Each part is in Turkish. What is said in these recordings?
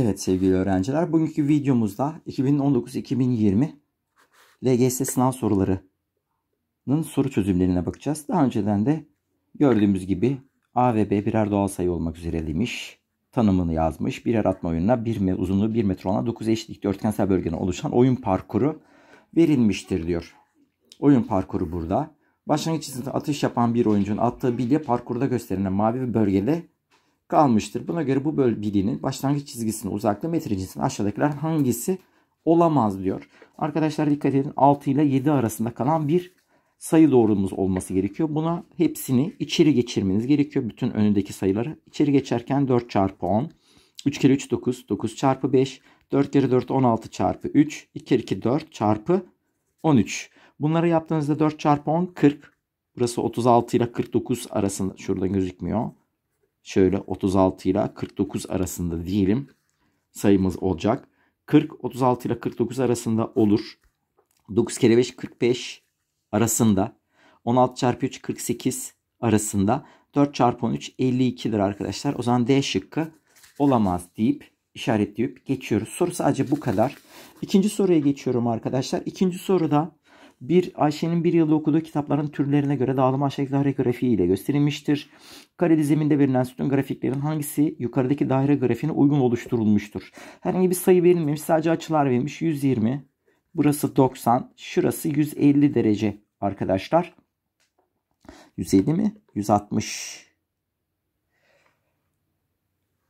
Evet sevgili öğrenciler bugünkü videomuzda 2019-2020 LGS sınav sorularının soru çözümlerine bakacağız. Daha önceden de gördüğümüz gibi A ve B birer doğal sayı olmak üzere demiş. Tanımını yazmış. Birer atma oyununa bir me uzunluğu 1 metre olan 9 eşit dikdörtgensel bölgene oluşan oyun parkuru verilmiştir diyor. Oyun parkuru burada. Başlangıç çizgide atış yapan bir oyuncunun attığı bilye parkurda gösterilen mavi bir bölgede kalmıştır. Buna göre bu bölginin başlangıç çizgisinin uzaklığı metre cinsinden aşağıdakiler hangisi olamaz diyor. Arkadaşlar dikkat edin 6 ile 7 arasında kalan bir sayı doğrumuz olması gerekiyor. Buna hepsini içeri geçirmeniz gerekiyor. Bütün önündeki sayıları içeri geçerken 4 çarpı 10, 3 kere 3 9, 9 çarpı 5, 4 kere 4 16 çarpı 3, 2 kere 2 4 çarpı 13. Bunları yaptığınızda 4 çarpı 10 40. Burası 36 ile 49 arasında şurada gözükmüyor şöyle 36 ile 49 arasında diyelim sayımız olacak. 40 36 ile 49 arasında olur. 9 kere 5 45 arasında. 16 çarpı 3 48 arasında. 4 çarpı 13 52'dir arkadaşlar. O zaman D şıkkı olamaz deyip işaretleyip geçiyoruz. Soru sadece bu kadar. İkinci soruya geçiyorum arkadaşlar. İkinci soruda bir Ayşe'nin bir yılda okuduğu kitapların türlerine göre dağılımı aşağıdaki daire grafiği ile gösterilmiştir. Kareli zeminde verilen sütun grafiklerin hangisi yukarıdaki daire grafiğine uygun oluşturulmuştur? Herhangi bir sayı verilmemiş sadece açılar verilmiş 120. Burası 90 şurası 150 derece arkadaşlar. 150 mi? 160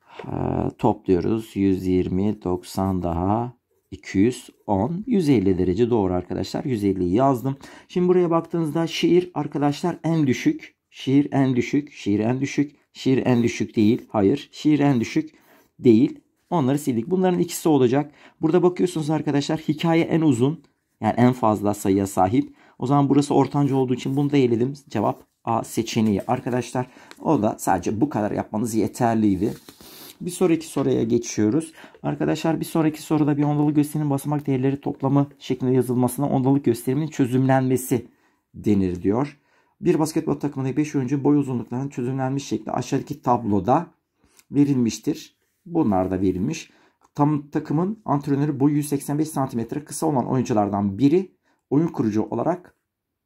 ha, topluyoruz. 120, 90 daha. 210 150 derece doğru arkadaşlar. 150'yi yazdım. Şimdi buraya baktığınızda şiir arkadaşlar en düşük. Şiir en düşük. Şiir en düşük. Şiir en düşük değil. Hayır. Şiir en düşük değil. Onları sildik. Bunların ikisi olacak. Burada bakıyorsunuz arkadaşlar hikaye en uzun. Yani en fazla sayıya sahip. O zaman burası ortanca olduğu için bunu da eledim. Cevap A seçeneği arkadaşlar. O da sadece bu kadar yapmanız yeterliydi. Bir sonraki soruya geçiyoruz. Arkadaşlar bir sonraki soruda bir ondalık gösterinin basamak değerleri toplamı şeklinde yazılmasına ondalık gösterimin çözümlenmesi denir diyor. Bir basketbol takımındaki 5 oyuncu boy uzunluklarının çözümlenmiş şekli aşağıdaki tabloda verilmiştir. Bunlar da verilmiş. Tam takımın antrenörü boyu 185 cm kısa olan oyunculardan biri oyun kurucu olarak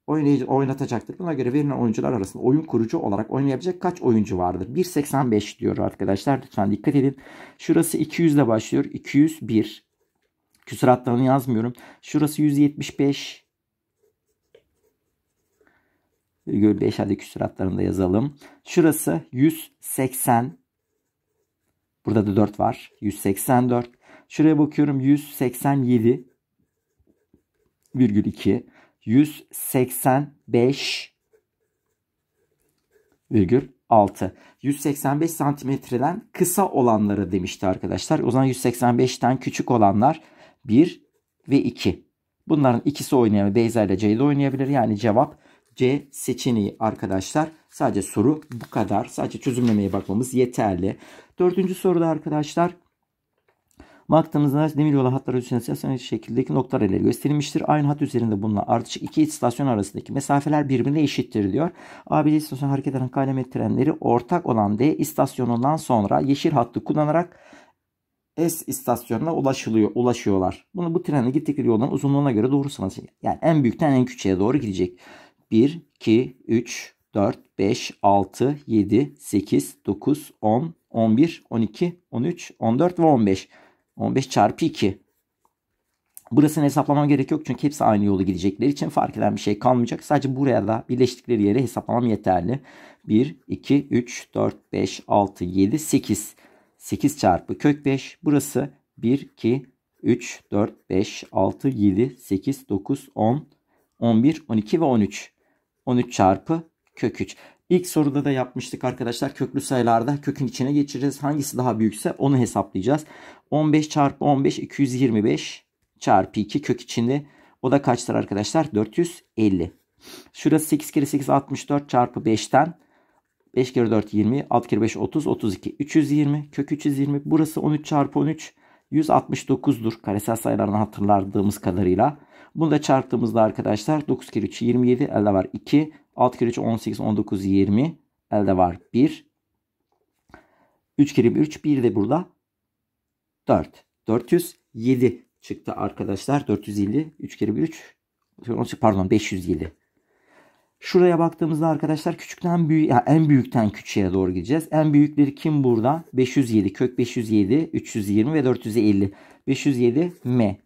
oynayıcı oynatacaktır. Buna göre verilen oyuncular arasında oyun kurucu olarak oynayabilecek kaç oyuncu vardır? 1.85 diyor arkadaşlar. Lütfen dikkat edin. Şurası 200 ile başlıyor. 201. Küsuratlarını yazmıyorum. Şurası 175. 5 hadi küsuratlarını da yazalım. Şurası 180. Burada da 4 var. 184. Şuraya bakıyorum 187. 187,2. 185 virgül 6. 185 santimetreden kısa olanları demişti arkadaşlar. O zaman 185'ten küçük olanlar 1 ve 2. Bunların ikisi oynayabilir. Beyza ile C ile oynayabilir. Yani cevap C seçeneği arkadaşlar. Sadece soru bu kadar. Sadece çözümlemeye bakmamız yeterli. Dördüncü soruda arkadaşlar Baktığımızda demiryolu hatları üzerinde şekildeki noktalar ile gösterilmiştir. Aynı hat üzerinde bulunan ardışık iki istasyon arasındaki mesafeler birbirine eşittir diyor. ABD istasyonu hareket eden kalemet trenleri ortak olan D istasyonundan sonra yeşil hattı kullanarak S istasyonuna ulaşılıyor, ulaşıyorlar. Bunu bu trenle gittikleri yoldan uzunluğuna göre doğru sanası. Yani en büyükten en küçüğe doğru gidecek. 1, 2, 3, 4, 5, 6, 7, 8, 9, 10, 11, 12, 13, 14 ve 15. 15 çarpı 2. Burasını hesaplamam gerek yok çünkü hepsi aynı yolu gidecekleri için fark eden bir şey kalmayacak. Sadece buraya da birleştikleri yere hesaplamam yeterli. 1, 2, 3, 4, 5, 6, 7, 8. 8 çarpı kök 5. Burası 1, 2, 3, 4, 5, 6, 7, 8, 9, 10, 11, 12 ve 13. 13 çarpı kök 3. İlk soruda da yapmıştık arkadaşlar. Köklü sayılarda kökün içine geçireceğiz. Hangisi daha büyükse onu hesaplayacağız. 15 çarpı 15 225 çarpı 2 kök içinde. O da kaçtır arkadaşlar? 450. Şurası 8 kere 8 64 çarpı 5'ten 5 kere 4 20 6 kere 5 30 32 320 kök 320 burası 13 çarpı 13 169'dur karesel sayılardan hatırladığımız kadarıyla. Bunu da çarptığımızda arkadaşlar 9 kere 3 27 elde var 2 6 kere 3 18, 19, 20. Elde var 1. 3 kere 3 1 de burada 4. 407 çıktı arkadaşlar. 450 3 kere 1 3 pardon 507. Şuraya baktığımızda arkadaşlar küçükten büyük yani en büyükten küçüğe doğru gideceğiz. En büyükleri kim burada? 507 kök 507 320 ve 450. 507 M.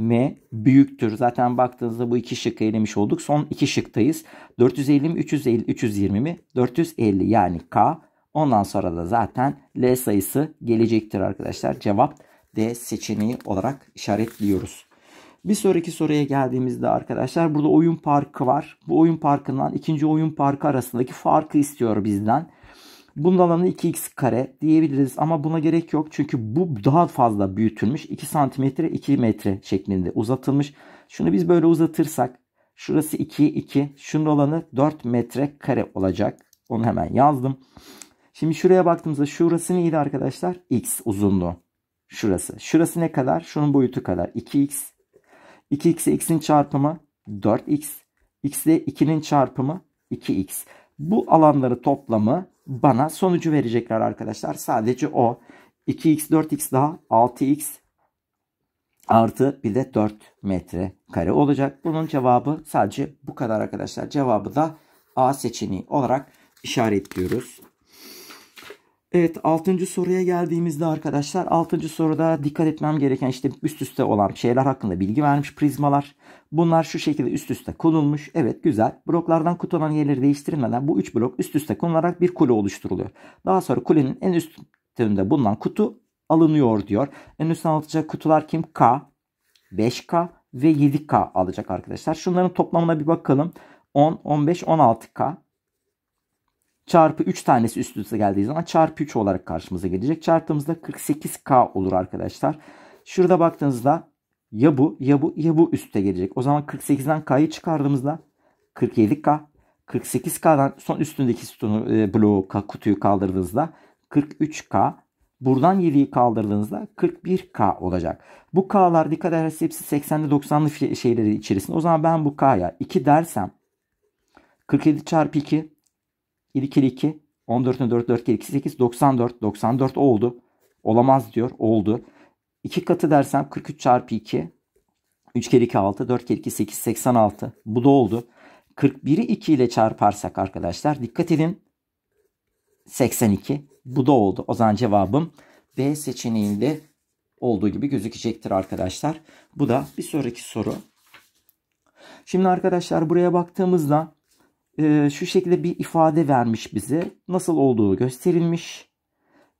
M büyüktür. Zaten baktığınızda bu iki şıkkı elemiş olduk. Son iki şıktayız. 450 mi 350 320 mi? 450 yani K. Ondan sonra da zaten L sayısı gelecektir arkadaşlar. Cevap D seçeneği olarak işaretliyoruz. Bir sonraki soruya geldiğimizde arkadaşlar burada oyun parkı var. Bu oyun parkından ikinci oyun parkı arasındaki farkı istiyor bizden. Bunun alanı 2x kare diyebiliriz ama buna gerek yok. Çünkü bu daha fazla büyütülmüş. 2 santimetre 2 metre şeklinde uzatılmış. Şunu biz böyle uzatırsak şurası 2 2. Şunun alanı 4 metre kare olacak. Onu hemen yazdım. Şimdi şuraya baktığımızda şurası neydi arkadaşlar? X uzunluğu. Şurası. Şurası ne kadar? Şunun boyutu kadar. 2x. 2x'e x'in çarpımı 4x. x'e 2'nin çarpımı 2x. Bu alanları toplamı bana sonucu verecekler arkadaşlar. Sadece o. 2x 4x daha 6x artı bir de 4 metre kare olacak. Bunun cevabı sadece bu kadar arkadaşlar. Cevabı da A seçeneği olarak işaretliyoruz. Evet altıncı soruya geldiğimizde arkadaşlar altıncı soruda dikkat etmem gereken işte üst üste olan şeyler hakkında bilgi vermiş prizmalar. Bunlar şu şekilde üst üste konulmuş. Evet güzel. Bloklardan kutulan yerleri değiştirilmeden bu üç blok üst üste konularak bir kule oluşturuluyor. Daha sonra kulenin en üstünde bulunan kutu alınıyor diyor. En üst alacak kutular kim? K, 5K ve 7K alacak arkadaşlar. Şunların toplamına bir bakalım. 10, 15, 16K çarpı 3 tanesi üst üste geldiği zaman çarpı 3 olarak karşımıza gelecek. Çarptığımızda 48K olur arkadaşlar. Şurada baktığınızda ya bu ya bu ya bu üstte gelecek. O zaman 48'den K'yı çıkardığımızda 47K 48K'dan son üstündeki sütunu, e, bloğu kutuyu kaldırdığınızda 43K Buradan 7'yi kaldırdığınızda 41K olacak. Bu K'lar dikkat ederseniz hepsi 80'li 90'lı şeyleri içerisinde. O zaman ben bu K'ya 2 dersem 47 çarpı 2 1 2 2 14'ün 4 4 2 8 94 94 oldu. Olamaz diyor. Oldu. 2 katı dersem 43 çarpı 2 3 kere 2 6 4 kere 2 8 86 bu da oldu. 41'i 2 ile çarparsak arkadaşlar dikkat edin 82 bu da oldu. O zaman cevabım B seçeneğinde olduğu gibi gözükecektir arkadaşlar. Bu da bir sonraki soru. Şimdi arkadaşlar buraya baktığımızda ee, şu şekilde bir ifade vermiş bize. Nasıl olduğu gösterilmiş.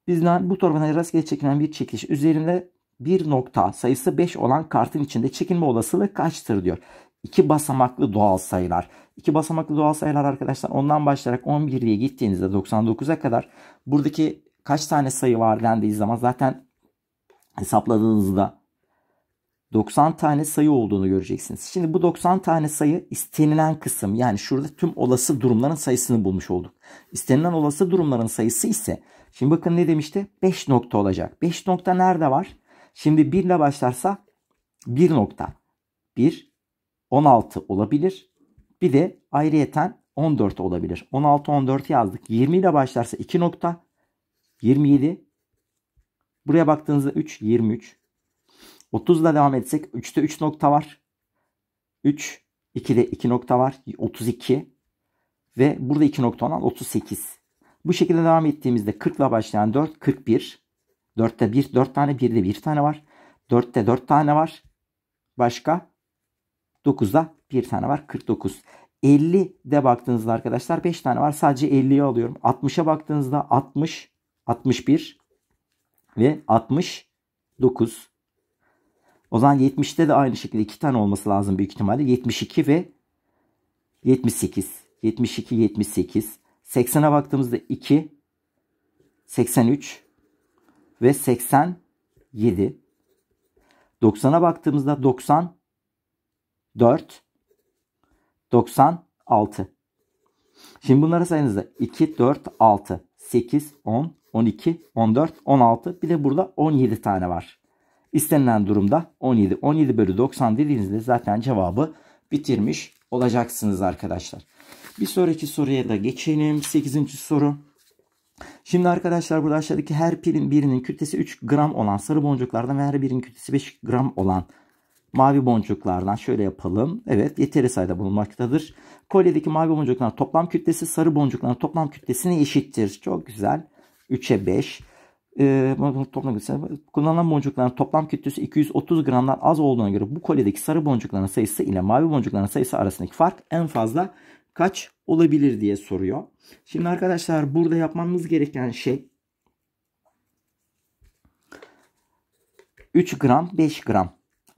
Bizden bu torbanın rastgele çekilen bir çekiş üzerinde bir nokta sayısı 5 olan kartın içinde çekilme olasılığı kaçtır diyor. İki basamaklı doğal sayılar. İki basamaklı doğal sayılar arkadaşlar ondan başlayarak 11'liye gittiğinizde 99'a kadar buradaki kaç tane sayı var dendiği zaman zaten hesapladığınızda 90 tane sayı olduğunu göreceksiniz. Şimdi bu 90 tane sayı istenilen kısım yani şurada tüm olası durumların sayısını bulmuş olduk. İstenilen olası durumların sayısı ise şimdi bakın ne demişti? 5 nokta olacak. 5 nokta nerede var? Şimdi 1 ile başlarsa 1 nokta. 1, 16 olabilir. Bir de ayrıyeten 14 olabilir. 16, 14 yazdık. 20 ile başlarsa 2 nokta. 27. Buraya baktığınızda 3, 23. 30 ile devam etsek 3'te 3 nokta var. 3, 2'de 2 nokta var. 32 ve burada 2 nokta olan 38. Bu şekilde devam ettiğimizde 40 ile başlayan 4, 41. 4'te 1, 4 tane, 1'de 1 tane var. 4'te 4 tane var. Başka 9'da 1 tane var. 49. 50 de baktığınızda arkadaşlar 5 tane var. Sadece 50'yi alıyorum. 60'a baktığınızda 60, 61 ve 69. O zaman 70'te de aynı şekilde 2 tane olması lazım büyük ihtimalle. 72 ve 78. 72, 78. 80'e baktığımızda 2, 83 ve 87. 90'a baktığımızda 94, 96. Şimdi bunları sayınızda 2, 4, 6, 8, 10, 12, 14, 16 bir de burada 17 tane var. İstenilen durumda 17. 17 bölü 90 dediğinizde zaten cevabı bitirmiş olacaksınız arkadaşlar. Bir sonraki soruya da geçelim. 8. soru. Şimdi arkadaşlar burada aşağıdaki her pilin birinin kütlesi 3 gram olan sarı boncuklardan ve her birinin kütlesi 5 gram olan mavi boncuklardan şöyle yapalım. Evet yeteri sayıda bulunmaktadır. Kolyedeki mavi boncukların toplam kütlesi sarı boncukların toplam kütlesine eşittir. Çok güzel. 3'e 5 e, kullanılan boncukların toplam kütlesi 230 gramdan az olduğuna göre bu kolyedeki sarı boncukların sayısı ile mavi boncukların sayısı arasındaki fark en fazla kaç olabilir diye soruyor. Şimdi arkadaşlar burada yapmamız gereken şey 3 gram 5 gram.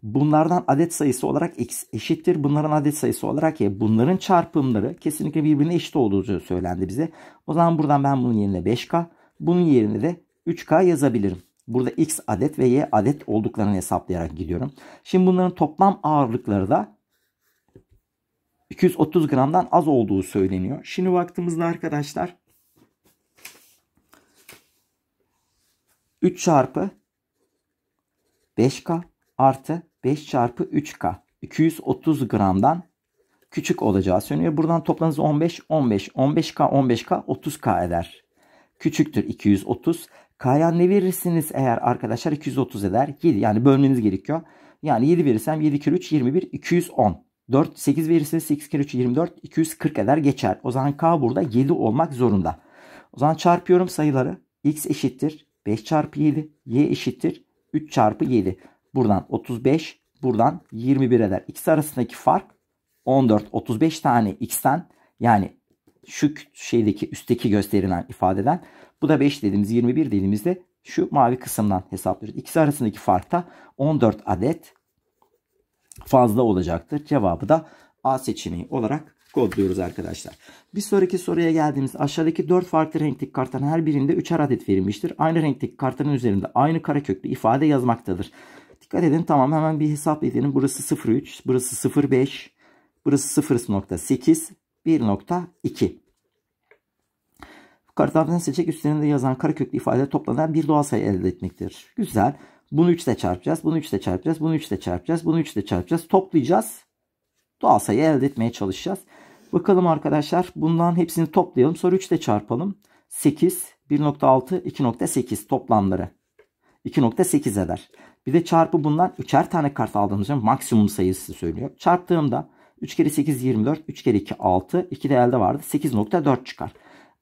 Bunlardan adet sayısı olarak x eşittir. Bunların adet sayısı olarak y. Bunların çarpımları kesinlikle birbirine eşit olduğu söylendi bize. O zaman buradan ben bunun yerine 5k. Bunun yerine de 3K yazabilirim. Burada X adet ve Y adet olduklarını hesaplayarak gidiyorum. Şimdi bunların toplam ağırlıkları da 230 gramdan az olduğu söyleniyor. Şimdi baktığımızda arkadaşlar 3 çarpı 5K artı 5 çarpı 3K 230 gramdan küçük olacağı söyleniyor. Buradan toplanız 15, 15, 15K, 15K, 30K eder küçüktür 230. K'ya ne verirsiniz eğer arkadaşlar 230 eder. 7 yani bölmeniz gerekiyor. Yani 7 verirsem 7 kere 3 21 210. 4 8 verirseniz 8 kere 3 24 240 eder geçer. O zaman K burada 7 olmak zorunda. O zaman çarpıyorum sayıları. X eşittir 5 çarpı 7. Y eşittir 3 çarpı 7. Buradan 35 buradan 21 eder. x arasındaki fark 14 35 tane X'ten yani şu şeydeki üstteki gösterilen ifadeden bu da 5 dediğimiz 21 dediğimizde şu mavi kısımdan hesaplıyoruz. İkisi arasındaki farkta 14 adet fazla olacaktır. Cevabı da A seçeneği olarak kodluyoruz arkadaşlar. Bir sonraki soruya geldiğimiz aşağıdaki 4 farklı renkli kartların her birinde 3'er adet verilmiştir. Aynı renkteki kartların üzerinde aynı kara köklü ifade yazmaktadır. Dikkat edin tamam hemen bir hesap edelim. Burası 03, burası 05, burası 0.8, 1.2. Yukarı taraftan seçecek üstlerinde yazan kareköklü ifadeler toplanan bir doğal sayı elde etmektir. Güzel. Bunu 3 ile çarpacağız. Bunu 3 ile çarpacağız. Bunu 3 ile çarpacağız. Bunu 3 ile çarpacağız. Toplayacağız. Doğal sayı elde etmeye çalışacağız. Bakalım arkadaşlar. Bundan hepsini toplayalım. Sonra 3 ile çarpalım. 8, 1.6, 2.8 toplamları. 2.8 eder. Bir de çarpı bundan 3'er tane kart aldığımız için maksimum sayısı söylüyor. Çarptığımda 3 kere 8 24. 3 kere 2 6. 2 de elde vardı. 8.4 çıkar.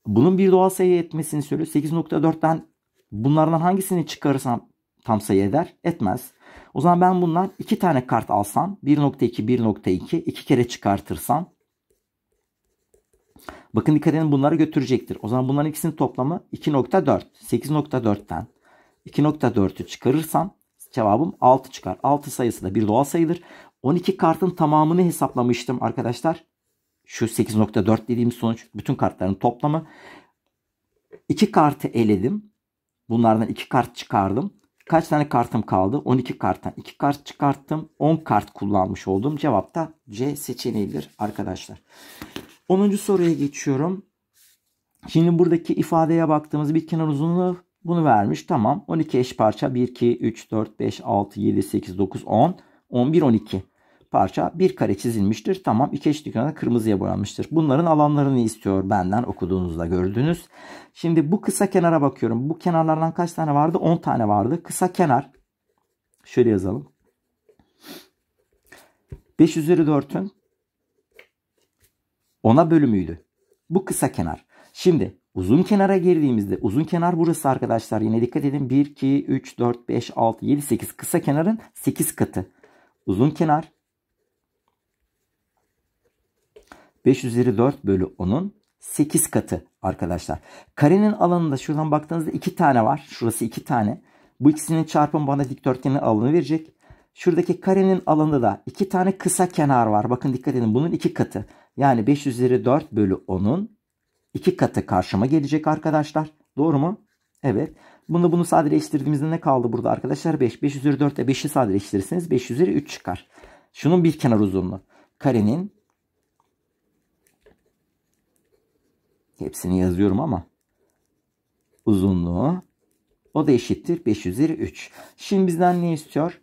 Bunun bir doğal sayı etmesini söylüyor. 8.4'ten bunlardan hangisini çıkarırsam tam sayı eder? Etmez. O zaman ben bundan 2 tane kart alsam 1.2 1.2 2 kere çıkartırsam Bakın dikkat edin bunları götürecektir. O zaman bunların ikisinin toplamı 2.4. 8.4'ten 2.4'ü çıkarırsam cevabım 6 çıkar. 6 sayısı da bir doğal sayıdır. 12 kartın tamamını hesaplamıştım arkadaşlar. Şu 8.4 dediğim sonuç bütün kartların toplamı. 2 kartı eledim. Bunlardan 2 kart çıkardım. Kaç tane kartım kaldı? 12 karttan 2 kart çıkarttım. 10 kart kullanmış oldum. Cevap da C seçeneğidir arkadaşlar. 10. soruya geçiyorum. Şimdi buradaki ifadeye baktığımız bir kenar uzunluğu bunu vermiş. Tamam. 12 eş parça. 1, 2, 3, 4, 5, 6, 7, 8, 9, 10, 11, 12 parça bir kare çizilmiştir. Tamam iki eşit kenarda kırmızıya boyanmıştır. Bunların alanlarını istiyor benden okuduğunuzda gördünüz. Şimdi bu kısa kenara bakıyorum. Bu kenarlardan kaç tane vardı? 10 tane vardı. Kısa kenar şöyle yazalım. 5 üzeri 4'ün 10'a bölümüydü. Bu kısa kenar. Şimdi uzun kenara girdiğimizde uzun kenar burası arkadaşlar. Yine dikkat edin 1, 2, 3, 4, 5, 6, 7, 8 kısa kenarın 8 katı. Uzun kenar 5 üzeri 4 bölü 10'un 8 katı arkadaşlar. Karenin alanında şuradan baktığınızda 2 tane var. Şurası 2 tane. Bu ikisinin çarpımı bana dikdörtgenin alanı verecek. Şuradaki karenin alanında da 2 tane kısa kenar var. Bakın dikkat edin bunun 2 katı. Yani 5 üzeri 4 bölü 10'un 2 katı karşıma gelecek arkadaşlar. Doğru mu? Evet. Bunu bunu sadeleştirdiğimizde ne kaldı burada arkadaşlar? 5. 5 üzeri 4 ile 5'i sadeleştirirseniz 5 üzeri 3 çıkar. Şunun bir kenar uzunluğu. Karenin Hepsini yazıyorum ama uzunluğu o da eşittir 5 üzeri 3. Şimdi bizden ne istiyor?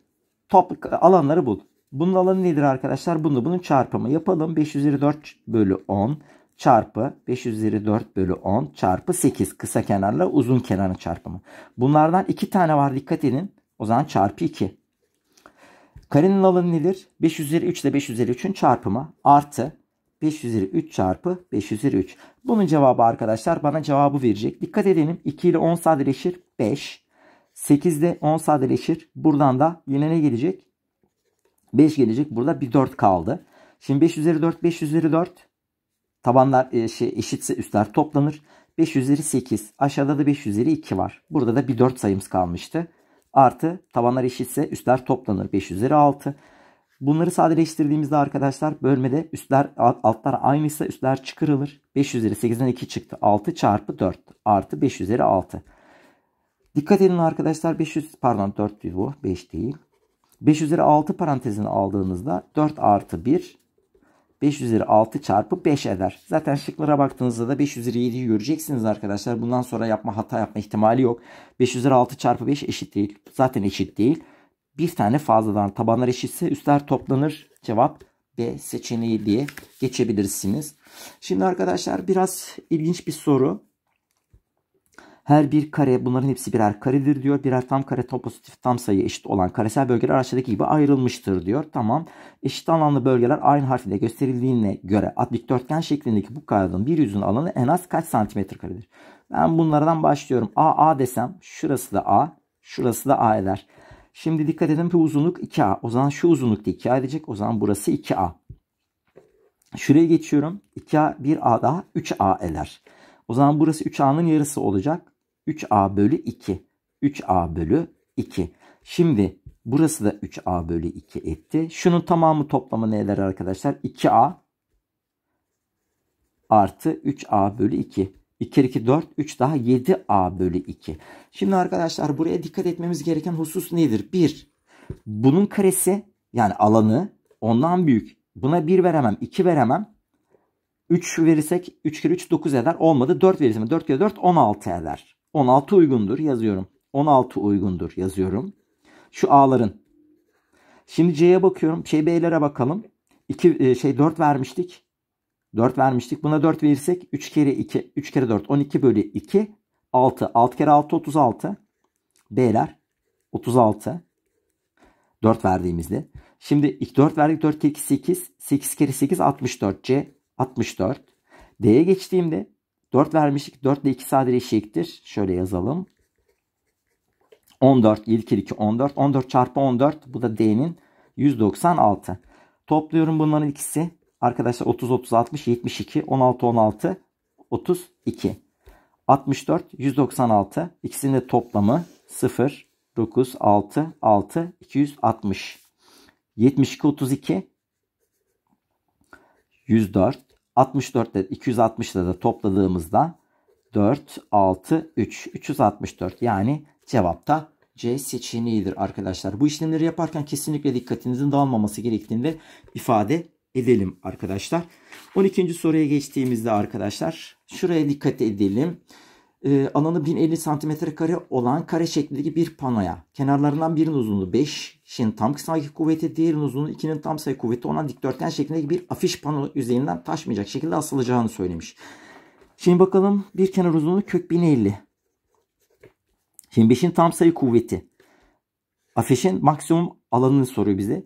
Top alanları bul. Bunun alanı nedir arkadaşlar? Bunu bunun çarpımı yapalım. 5 üzeri 4 bölü 10 çarpı 5 üzeri 4 bölü 10 çarpı 8 kısa kenarla uzun kenarın çarpımı. Bunlardan 2 tane var dikkat edin. O zaman çarpı 2. Karenin alanı nedir? 5 üzeri 3 ile 5 üzeri 3'ün çarpımı artı 5 üzeri 3 çarpı 5 üzeri 3. Bunun cevabı arkadaşlar bana cevabı verecek. Dikkat edelim 2 ile 10 sadeleşir 5. 8 ile 10 sadeleşir. Buradan da yine ne gelecek? 5 gelecek. Burada bir 4 kaldı. Şimdi 5 üzeri 4 5 üzeri 4. Tabanlar e, şey, eşitse üstler toplanır. 5 üzeri 8. Aşağıda da 5 üzeri 2 var. Burada da bir 4 sayımız kalmıştı. Artı tabanlar eşitse üstler toplanır. 5 üzeri 6. Bunları sadeleştirdiğimizde arkadaşlar bölmede üstler altlar aynıysa üstler çıkarılır. 5 üzeri 8'den 2 çıktı. 6 çarpı 4 artı 5 üzeri 6. Dikkat edin arkadaşlar 500 pardon 4 değil bu 5 değil. 5 üzeri 6 parantezini aldığınızda 4 artı 1 5 üzeri 6 çarpı 5 eder. Zaten şıklara baktığınızda da 5 üzeri 7'yi göreceksiniz arkadaşlar. Bundan sonra yapma hata yapma ihtimali yok. 5 üzeri 6 çarpı 5 eşit değil. Zaten eşit değil bir tane fazladan tabanlar eşitse üstler toplanır. Cevap B seçeneği diye geçebilirsiniz. Şimdi arkadaşlar biraz ilginç bir soru. Her bir kare bunların hepsi birer karedir diyor. Birer tam kare tam pozitif tam sayı eşit olan karesel bölgeler aşağıdaki gibi ayrılmıştır diyor. Tamam. Eşit alanlı bölgeler aynı harfle gösterildiğine göre dikdörtgen şeklindeki bu karenin bir yüzün alanı en az kaç santimetre karedir? Ben bunlardan başlıyorum. A A desem şurası da A, şurası da A eder. Şimdi dikkat edin bu uzunluk 2A. O zaman şu uzunlukta 2A edecek. O zaman burası 2A. Şuraya geçiyorum. 2A 1A daha 3A eder. O zaman burası 3A'nın yarısı olacak. 3A bölü 2. 3A bölü 2. Şimdi burası da 3A bölü 2 etti. Şunun tamamı toplamı ne eder arkadaşlar? 2A artı 3A bölü 2. 2 2 4 3 daha 7a bölü 2. Şimdi arkadaşlar buraya dikkat etmemiz gereken husus nedir? 1. Bunun karesi yani alanı ondan büyük. Buna 1 veremem 2 veremem. 3 verirsek 3 kere 3 9 eder. Olmadı 4 verirsem 4 kere 4 16 eder. 16 uygundur yazıyorum. 16 uygundur yazıyorum. Şu A'ların. Şimdi C'ye bakıyorum. Şey B'lere bakalım. 2 e, şey 4 vermiştik. 4 vermiştik. Buna 4 verirsek 3 kere 2, 3 kere 4 12 bölü 2 6. 6 kere 6 36. B'ler 36. 4 verdiğimizde. Şimdi ilk 4 verdik 4 kere 2 8. 8 kere 8 64. C 64. D'ye geçtiğimde 4 vermiştik. 4 ile 2 sadeleşecektir. Şöyle yazalım. 14 7 kere 2 14. 14 çarpı 14 bu da D'nin 196. Topluyorum bunların ikisi. Arkadaşlar 30 30 60 72 16 16 32 64 196 ikisinin de toplamı 0 9 6 6 260 72 32 104 64 ile 260 ile de topladığımızda 4 6 3 364 yani cevapta C seçeneğidir arkadaşlar. Bu işlemleri yaparken kesinlikle dikkatinizin dağılmaması gerektiğini de ifade edelim arkadaşlar. 12. soruya geçtiğimizde arkadaşlar şuraya dikkat edelim. Ee, alanı 1050 cm kare olan kare şeklindeki bir panoya kenarlarından birinin uzunluğu 5, şimdi tam sayı kuvveti, diğerinin uzunluğu 2'nin tam sayı kuvveti olan dikdörtgen şeklindeki bir afiş pano yüzeyinden taşmayacak şekilde asılacağını söylemiş. Şimdi bakalım bir kenar uzunluğu kök 1050. Şimdi 5'in tam sayı kuvveti. Afişin maksimum alanını soruyor bize.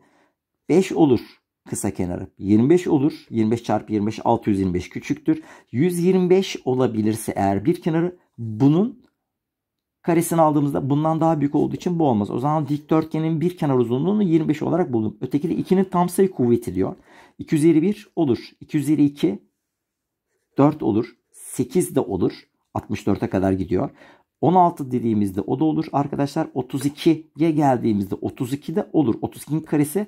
5 olur kısa kenarı 25 olur. 25 çarpı 25 625 küçüktür. 125 olabilirse eğer bir kenarı bunun karesini aldığımızda bundan daha büyük olduğu için bu olmaz. O zaman dikdörtgenin bir kenar uzunluğunu 25 olarak buldum. Öteki de 2'nin tam sayı kuvveti diyor. 221 olur. 222, 4 olur. 8 de olur. 64'e kadar gidiyor. 16 dediğimizde o da olur. Arkadaşlar 32'ye geldiğimizde 32 de olur. 32'nin karesi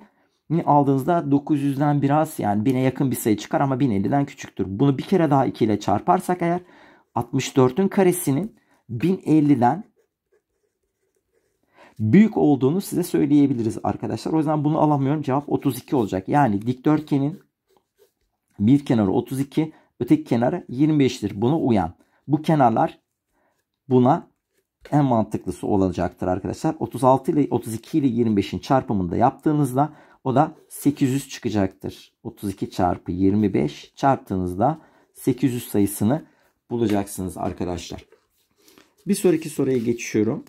aldığınızda 900'den biraz yani 1000'e yakın bir sayı çıkar ama 1050'den küçüktür. Bunu bir kere daha 2 ile çarparsak eğer 64'ün karesinin 1050'den büyük olduğunu size söyleyebiliriz arkadaşlar. O yüzden bunu alamıyorum. Cevap 32 olacak. Yani dikdörtgenin bir kenarı 32, öteki kenarı 25'tir. Buna uyan. Bu kenarlar buna en mantıklısı olacaktır arkadaşlar. 36 ile 32 ile 25'in çarpımında yaptığınızda o da 800 çıkacaktır. 32 çarpı 25 çarptığınızda 800 sayısını bulacaksınız arkadaşlar. Bir sonraki soruya geçiyorum.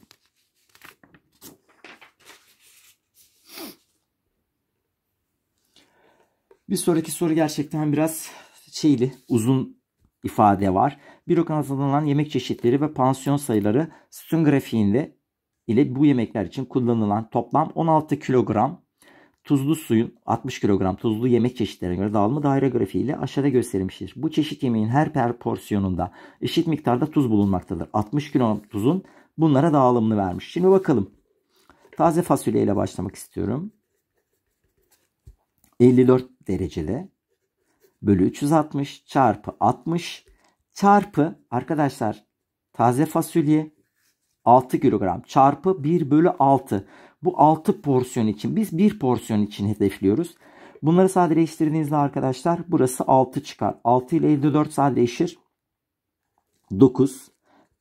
Bir sonraki soru gerçekten biraz şeyli, uzun ifade var. Bir Bürokan hazırlanan yemek çeşitleri ve pansiyon sayıları sütun grafiğinde ile bu yemekler için kullanılan toplam 16 kilogram Tuzlu suyun 60 kilogram tuzlu yemek çeşitlerine göre dağılımı daire grafiği ile aşağıda gösterilmiştir. Bu çeşit yemeğin her per porsiyonunda eşit miktarda tuz bulunmaktadır. 60 kilogram tuzun bunlara dağılımını vermiş. Şimdi bakalım. Taze fasulye ile başlamak istiyorum. 54 derecede bölü 360 çarpı 60 çarpı arkadaşlar taze fasulye 6 kilogram çarpı 1 bölü 6. Bu 6 porsiyon için biz 1 porsiyon için hedefliyoruz. Bunları sadeleştirdiğinizde arkadaşlar burası 6 çıkar. 6 ile 54 sadeleşir. 9.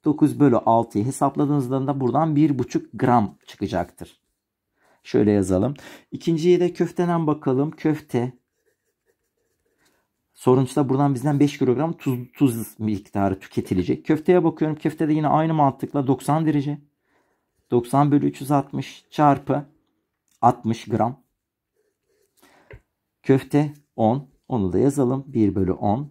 9 bölü 6'yı hesapladığınızda da buradan 1,5 gram çıkacaktır. Şöyle yazalım. İkinciye de köfteden bakalım. Köfte. Sorunçta buradan bizden 5 kilogram tuz, tuz miktarı tüketilecek. Köfteye bakıyorum. Köfte de yine aynı mantıkla 90 derece. 90 bölü 360 çarpı 60 gram. Köfte 10. Onu da yazalım. 1 bölü 10.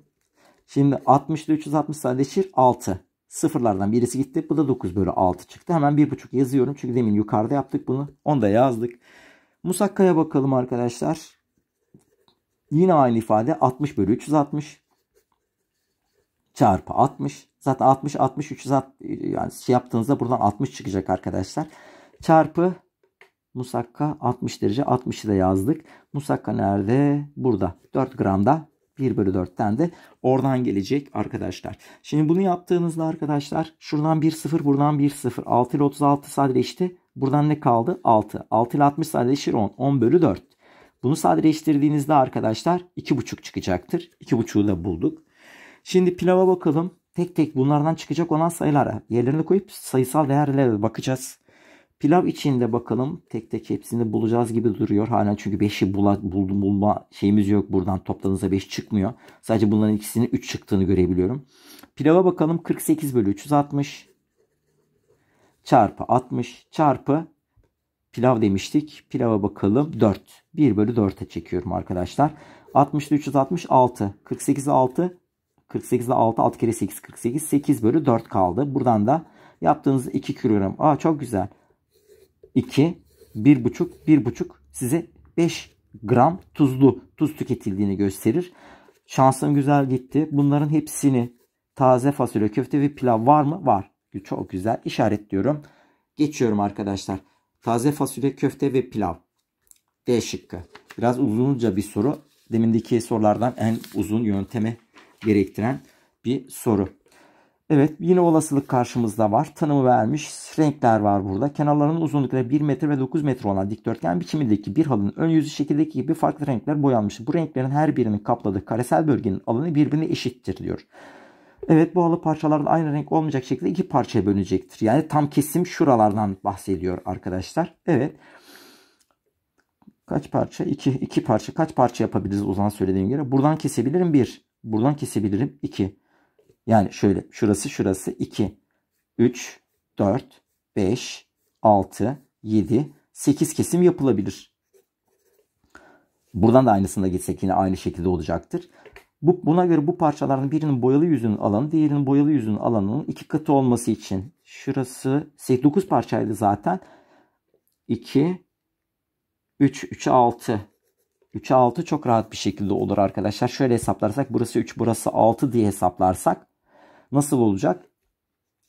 Şimdi 60 ile 360 sadeleşir 6. Sıfırlardan birisi gitti. Bu da 9 bölü 6 çıktı. Hemen 1,5 yazıyorum. Çünkü demin yukarıda yaptık bunu. Onu da yazdık. Musakka'ya bakalım arkadaşlar. Yine aynı ifade 60 bölü 360 çarpı 60. Zaten 60 63 zaten yani şey yaptığınızda buradan 60 çıkacak arkadaşlar. Çarpı musakka 60 derece 60'ı da yazdık. Musakka nerede? Burada. 4 gramda 1 bölü 4'ten de oradan gelecek arkadaşlar. Şimdi bunu yaptığınızda arkadaşlar şuradan 1 0 buradan 1 0. 6 ile 36 sadeleşti. Buradan ne kaldı? 6. 6 ile 60 sadeleşir 10. 10 bölü 4. Bunu sadeleştirdiğinizde arkadaşlar 2,5 çıkacaktır. 2,5'u da bulduk. Şimdi pilava bakalım. Tek tek bunlardan çıkacak olan sayılara yerlerini koyup sayısal değerlere bakacağız. Pilav içinde bakalım tek tek hepsini bulacağız gibi duruyor. Halen çünkü 5'i buldum bulma şeyimiz yok. Buradan topladığınızda 5 çıkmıyor. Sadece bunların ikisinin 3 çıktığını görebiliyorum. Pilava bakalım 48 bölü 360 çarpı 60 çarpı pilav demiştik. Pilava bakalım 4. 1 bölü 4'e çekiyorum arkadaşlar. 60 360 6, 48 6 48'de 6 6 kere 8 48 8 bölü 4 kaldı. Buradan da yaptığınız 2 kilogram. Aa çok güzel. 2 1,5 buçuk size 5 gram tuzlu tuz tüketildiğini gösterir. Şansım güzel gitti. Bunların hepsini taze fasulye, köfte ve pilav var mı? Var. Çok güzel. işaretliyorum. Geçiyorum arkadaşlar. Taze fasulye, köfte ve pilav. D şıkkı. Biraz uzunca bir soru. Demindeki sorulardan en uzun yöntemi gerektiren bir soru. Evet yine olasılık karşımızda var. Tanımı vermiş. Renkler var burada. Kenarlarının uzunlukları 1 metre ve 9 metre olan dikdörtgen biçimindeki bir halının ön yüzü şekildeki gibi farklı renkler boyanmış. Bu renklerin her birinin kapladığı karesel bölgenin alanı birbirine eşittir diyor. Evet bu halı parçalarda aynı renk olmayacak şekilde iki parçaya bölünecektir. Yani tam kesim şuralardan bahsediyor arkadaşlar. Evet. Kaç parça? 2 2 parça. Kaç parça yapabiliriz o söylediğim göre? Buradan kesebilirim 1. Buradan kesebilirim 2. Yani şöyle şurası şurası 2. 3, 4, 5, 6, 7, 8 kesim yapılabilir. Buradan da aynısında gitsek yine aynı şekilde olacaktır. Bu, buna göre bu parçaların birinin boyalı yüzünün alanı diğerinin boyalı yüzünün alanının iki katı olması için şurası 9 parçaydı zaten. 2 3 3'e 6 3'e 6 çok rahat bir şekilde olur arkadaşlar. Şöyle hesaplarsak burası 3 burası 6 diye hesaplarsak nasıl olacak?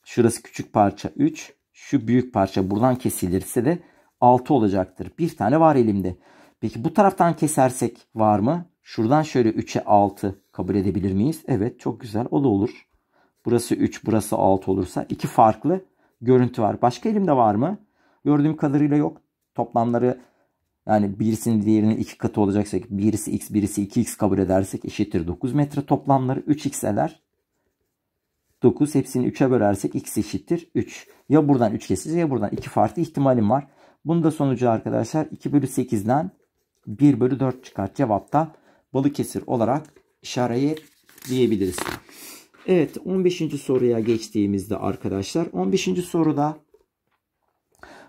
Şurası küçük parça 3. Şu büyük parça buradan kesilirse de 6 olacaktır. Bir tane var elimde. Peki bu taraftan kesersek var mı? Şuradan şöyle 3'e 6 kabul edebilir miyiz? Evet çok güzel o da olur. Burası 3 burası 6 olursa iki farklı görüntü var. Başka elimde var mı? Gördüğüm kadarıyla yok. Toplamları yani birisinin diğerinin iki katı olacaksa birisi x birisi 2x kabul edersek eşittir 9 metre toplamları 3x eder. 9 hepsini 3'e bölersek x eşittir 3. Ya buradan 3 keseceğiz ya buradan 2 farklı ihtimalim var. Bunun da sonucu arkadaşlar 2 bölü 8'den 1 bölü 4 çıkar. Cevapta Balıkesir olarak işaret diyebiliriz. Evet 15. soruya geçtiğimizde arkadaşlar 15. soruda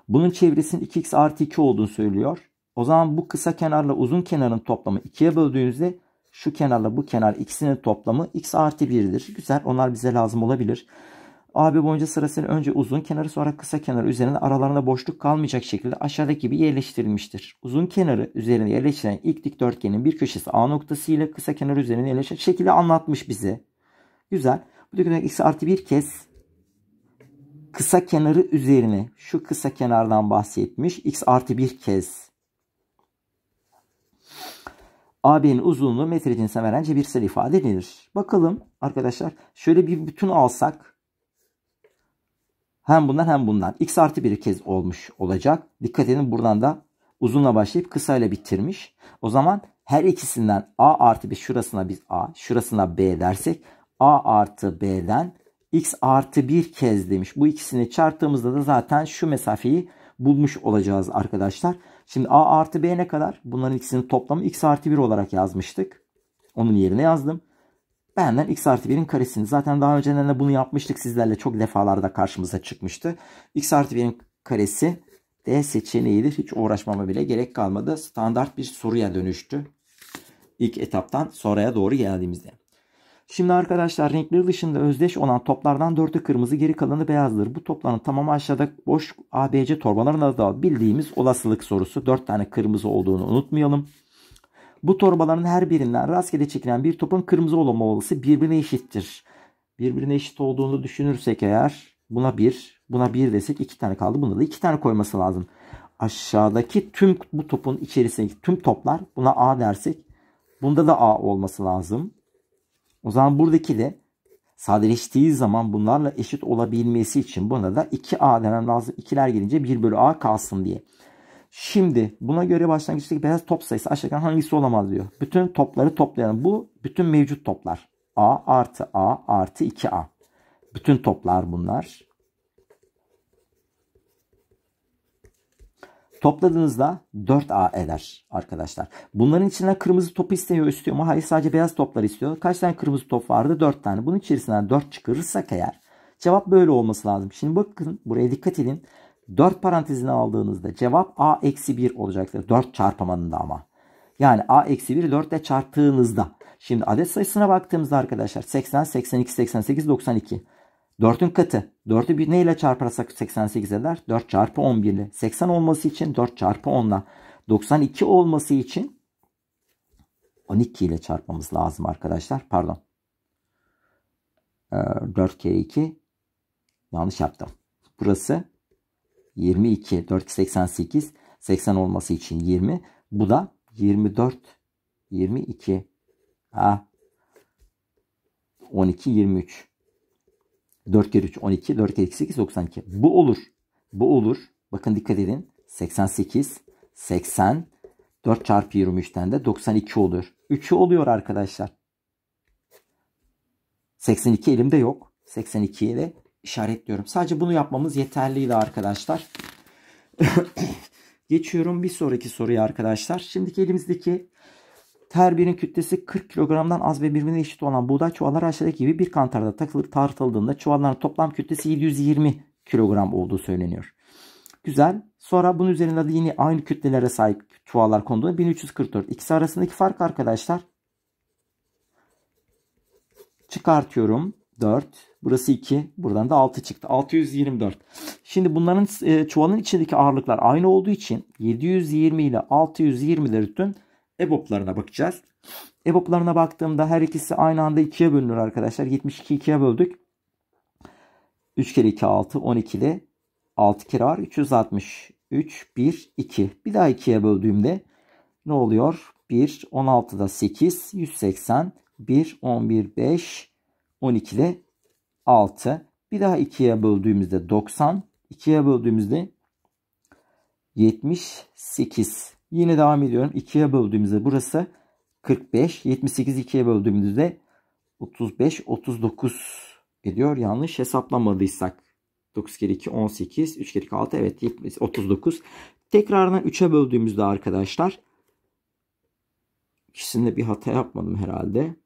bunun çevresinin 2x artı 2 olduğunu söylüyor. O zaman bu kısa kenarla uzun kenarın toplamı 2'ye böldüğünüzde şu kenarla bu kenar ikisinin toplamı x artı 1'dir. Güzel onlar bize lazım olabilir. AB boyunca sırasını önce uzun kenarı sonra kısa kenarı üzerinde aralarında boşluk kalmayacak şekilde aşağıdaki gibi yerleştirilmiştir. Uzun kenarı üzerine yerleştirilen ilk dikdörtgenin bir köşesi A noktası ile kısa kenarı üzerine yerleşen şekilde anlatmış bize. Güzel. Bu dikdörtgen x artı 1 kez kısa kenarı üzerine şu kısa kenardan bahsetmiş. x artı 1 kez AB'nin uzunluğu metre cinsinden veren cebirsel ifade edilir. Bakalım arkadaşlar şöyle bir bütün alsak hem bundan hem bundan x artı bir kez olmuş olacak. Dikkat edin buradan da uzunla başlayıp kısayla bitirmiş. O zaman her ikisinden a artı bir şurasına biz a şurasına b dersek a artı b'den x artı bir kez demiş. Bu ikisini çarptığımızda da zaten şu mesafeyi bulmuş olacağız arkadaşlar. Şimdi a artı b ne kadar? Bunların ikisinin toplamı x artı 1 olarak yazmıştık. Onun yerine yazdım. Benden x artı 1'in karesini. Zaten daha önceden de bunu yapmıştık sizlerle. Çok defalarda karşımıza çıkmıştı. x artı 1'in karesi D seçeneğidir. Hiç uğraşmama bile gerek kalmadı. Standart bir soruya dönüştü. İlk etaptan sonraya doğru geldiğimizde. Şimdi arkadaşlar renkleri dışında özdeş olan toplardan 4'ü kırmızı geri kalanı beyazdır. Bu topların tamamı aşağıda boş ABC torbalarına da bildiğimiz olasılık sorusu. dört tane kırmızı olduğunu unutmayalım. Bu torbaların her birinden rastgele çekilen bir topun kırmızı olma olası birbirine eşittir. Birbirine eşit olduğunu düşünürsek eğer buna bir, buna bir desek iki tane kaldı. bunda da iki tane koyması lazım. Aşağıdaki tüm bu topun içerisindeki tüm toplar buna A dersek bunda da A olması lazım. O zaman buradaki de sadeleştiği zaman bunlarla eşit olabilmesi için buna da 2a demem lazım. 2'ler gelince 1 bölü a kalsın diye. Şimdi buna göre başlangıçtaki beyaz top sayısı aşağıdan hangisi olamaz diyor. Bütün topları toplayalım. Bu bütün mevcut toplar. A artı A artı 2A. Bütün toplar bunlar. Topladığınızda 4A eder arkadaşlar. Bunların içinden kırmızı top istiyor, istiyor mu? Hayır sadece beyaz toplar istiyor. Kaç tane kırmızı top vardı? 4 tane. Bunun içerisinden 4 çıkarırsak eğer cevap böyle olması lazım. Şimdi bakın buraya dikkat edin. 4 parantezini aldığınızda cevap A eksi 1 olacaktır. 4 çarpımında ama. Yani A eksi 1 4 ile çarptığınızda. Şimdi adet sayısına baktığımızda arkadaşlar 80, 82, 88, 92. 4'ün katı. 4'ü bir neyle çarparsak 88 eder? 4 çarpı 11 ile. 80 olması için 4 çarpı 10 ile. 92 olması için 12 ile çarpmamız lazım arkadaşlar. Pardon. 4 kere 2 yanlış yaptım. Burası 22. 4 88. 80 olması için 20. Bu da 24. 22. Ha. 12 23. 4 kere 3 12. 4 kere 2 8 92. Bu olur. Bu olur. Bakın dikkat edin. 88. 80. 4 çarpı 23'ten de 92 olur. 3'ü oluyor arkadaşlar. 82 elimde yok. 82'ye de işaretliyorum. Sadece bunu yapmamız yeterliydi arkadaşlar. Geçiyorum bir sonraki soruya arkadaşlar. Şimdiki elimizdeki Terbinin kütlesi 40 kilogramdan az ve birbirine eşit olan buğday çuvalları aşağıdaki gibi bir kantarda takılıp tartıldığında çuvalların toplam kütlesi 720 kilogram olduğu söyleniyor. Güzel. Sonra bunun üzerinde de yine aynı kütlelere sahip çuvallar konduğunda 1344. İkisi arasındaki fark arkadaşlar çıkartıyorum. 4. Burası 2. Buradan da 6 çıktı. 624. Şimdi bunların e, çuvalın içindeki ağırlıklar aynı olduğu için 720 ile 620'leri tüm EBOB'larına bakacağız. EBOB'larına baktığımda her ikisi aynı anda 2'ye bölünür arkadaşlar. 72 2'ye böldük. 3 kere 2 6 12 ile 6 kere var 360. 3 1 2. Bir daha 2'ye böldüğümde ne oluyor? 1 16'da 8 180 1 11 5 ile 6. Bir daha 2'ye böldüğümüzde 90. 2'ye böldüğümüzde 78. Yine devam ediyorum. 2'ye böldüğümüzde burası 45. 78 2'ye böldüğümüzde 35, 39 ediyor. Yanlış hesaplamadıysak. 9 kere 2 18. 3 kere 2 6. Evet 39. Tekrardan 3'e böldüğümüzde arkadaşlar. İkisinde bir hata yapmadım herhalde.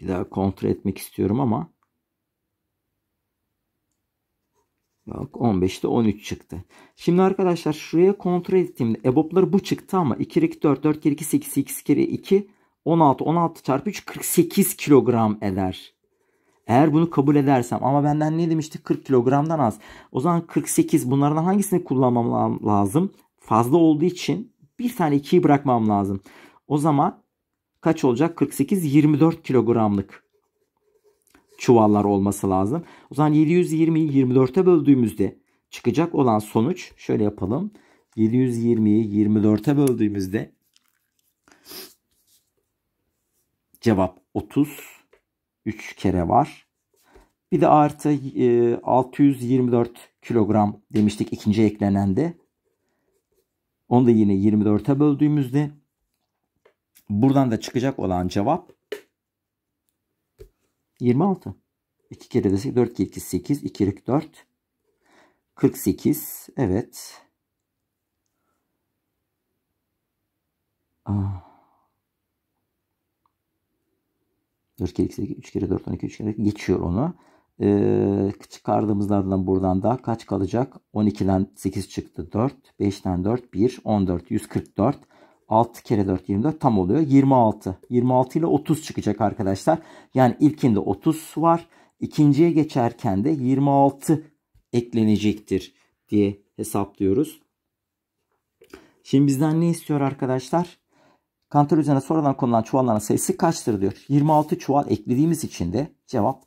Bir daha kontrol etmek istiyorum ama Bak 15'te 13 çıktı. Şimdi arkadaşlar şuraya kontrol ettiğimde ebopları bu çıktı ama 2 kere 2 4 4 kere 2 8 8 kere 2 16 16 çarpı 3 48 kilogram eder. Eğer bunu kabul edersem ama benden ne demişti 40 kilogramdan az. O zaman 48 bunlardan hangisini kullanmam lazım? Fazla olduğu için bir tane 2'yi bırakmam lazım. O zaman kaç olacak? 48 24 kilogramlık çuvallar olması lazım. O zaman 720'yi 24'e böldüğümüzde çıkacak olan sonuç şöyle yapalım. 720'yi 24'e böldüğümüzde cevap 30 3 kere var. Bir de artı 624 e, kilogram demiştik ikinci eklenende. de. Onu da yine 24'e böldüğümüzde buradan da çıkacak olan cevap 26. 2 kere de 4 2 2 8 2 kere 4 48 evet. Aa. Ah. 4 kere 2 3 kere 4 12 3 kere geçiyor onu. Ee, çıkardığımız ardından buradan da kaç kalacak? 12'den 8 çıktı 4. 5'ten 4 1 14 144. 6 kere 4 24 tam oluyor. 26. 26 ile 30 çıkacak arkadaşlar. Yani ilkinde 30 var. İkinciye geçerken de 26 eklenecektir diye hesaplıyoruz. Şimdi bizden ne istiyor arkadaşlar? Kantar üzerine sonradan konulan çuvalların sayısı kaçtır diyor. 26 çuval eklediğimiz için de cevap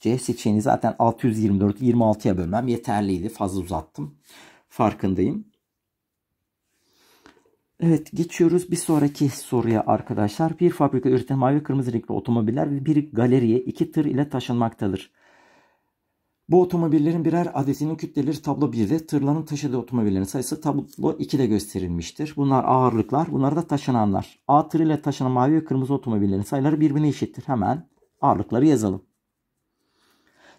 C seçeneği zaten 624'ü 26'ya bölmem yeterliydi. Fazla uzattım. Farkındayım. Evet geçiyoruz bir sonraki soruya arkadaşlar. Bir fabrika üreten mavi kırmızı renkli otomobiller ve bir galeriye iki tır ile taşınmaktadır. Bu otomobillerin birer adetinin kütleleri tablo 1'de, tırların taşıdığı otomobillerin sayısı tablo 2'de gösterilmiştir. Bunlar ağırlıklar, bunlar da taşınanlar. A tır ile taşınan mavi ve kırmızı otomobillerin sayıları birbirine eşittir. Hemen ağırlıkları yazalım.